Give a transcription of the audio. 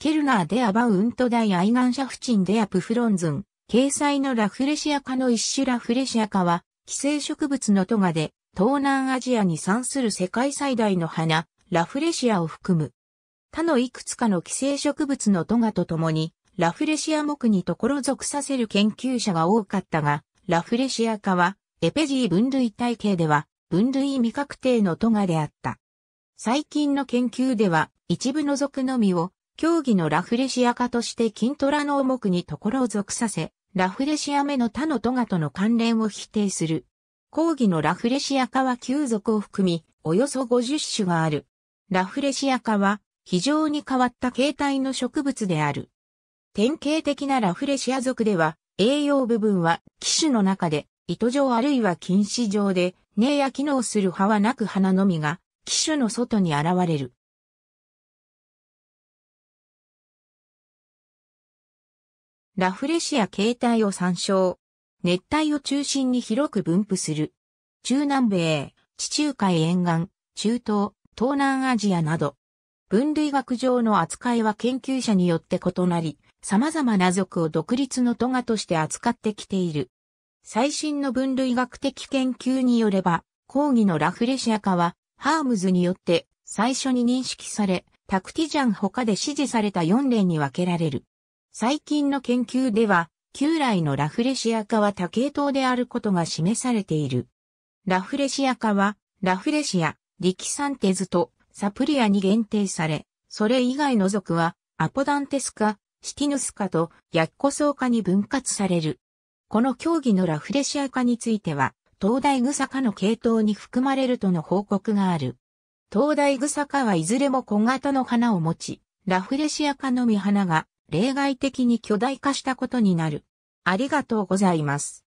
ケルナー・デア・バウント・ダイ・アイガンシャフチン・デア・プフロンズン、掲載のラフレシア科の一種ラフレシア科は、寄生植物のトガで、東南アジアに産する世界最大の花、ラフレシアを含む。他のいくつかの寄生植物のトガとともに、ラフレシア木にところ属させる研究者が多かったが、ラフレシア科は、エペジー分類体系では、分類未確定のトガであった。最近の研究では、一部の属のみを競技のラフレシア化として筋トラの重くにところを属させ、ラフレシア目の他のトガとの関連を否定する。講義のラフレシア科は9族を含み、およそ50種がある。ラフレシア科は、非常に変わった形態の植物である。典型的なラフレシア属では、栄養部分は、機種の中で、糸状あるいは菌糸状で、根や機能する葉はなく花のみが、機種の外に現れる。ラフレシア形態を参照。熱帯を中心に広く分布する。中南米、地中海沿岸、中東、東南アジアなど。分類学上の扱いは研究者によって異なり、様々な属を独立のトガとして扱ってきている。最新の分類学的研究によれば、講義のラフレシア化は、ハームズによって最初に認識され、タクティジャン他で支持された4例に分けられる。最近の研究では、旧来のラフレシア化は多系統であることが示されている。ラフレシア化は、ラフレシア、リキサンテズとサプリアに限定され、それ以外の属は、アポダンテスカ、シティヌスカとヤッコソウカに分割される。この競技のラフレシア化については、東大草カの系統に含まれるとの報告がある。東大草カはいずれも小型の花を持ち、ラフレシア化の実花が例外的に巨大化したことになる。ありがとうございます。